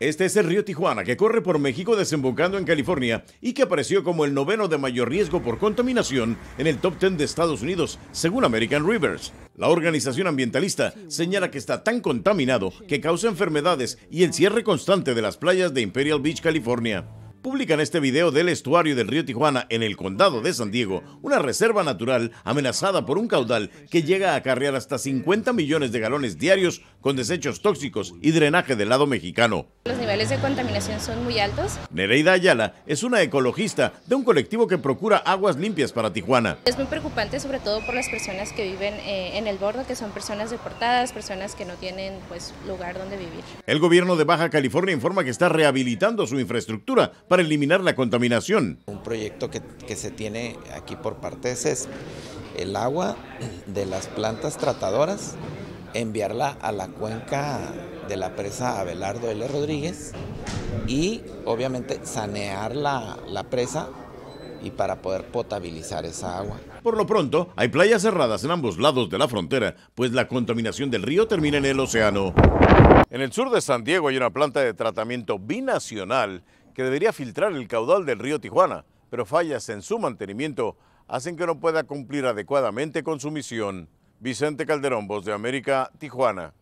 Este es el río Tijuana que corre por México desembocando en California y que apareció como el noveno de mayor riesgo por contaminación en el top 10 de Estados Unidos, según American Rivers. La organización ambientalista señala que está tan contaminado que causa enfermedades y el cierre constante de las playas de Imperial Beach, California publican este video del estuario del río Tijuana en el condado de San Diego, una reserva natural amenazada por un caudal que llega a acarrear hasta 50 millones de galones diarios con desechos tóxicos y drenaje del lado mexicano. Los niveles de contaminación son muy altos. Nereida Ayala es una ecologista de un colectivo que procura aguas limpias para Tijuana. Es muy preocupante sobre todo por las personas que viven eh, en el borde, que son personas deportadas, personas que no tienen pues, lugar donde vivir. El gobierno de Baja California informa que está rehabilitando su infraestructura para eliminar la contaminación. Un proyecto que, se tiene aquí por parte de el agua de las plantas tratadoras, enviarla a la cuenca de la presa Abelardo L. Rodríguez y obviamente sanear la, la presa y para poder potabilizar esa agua. Por lo pronto, hay playas cerradas en ambos lados de la frontera, pues la contaminación del río termina en el océano. En el sur de San Diego hay una planta de tratamiento binacional que debería filtrar el caudal del río Tijuana, pero fallas en su mantenimiento hacen que no pueda cumplir adecuadamente con su misión. Vicente Calderón, Voz de América, Tijuana.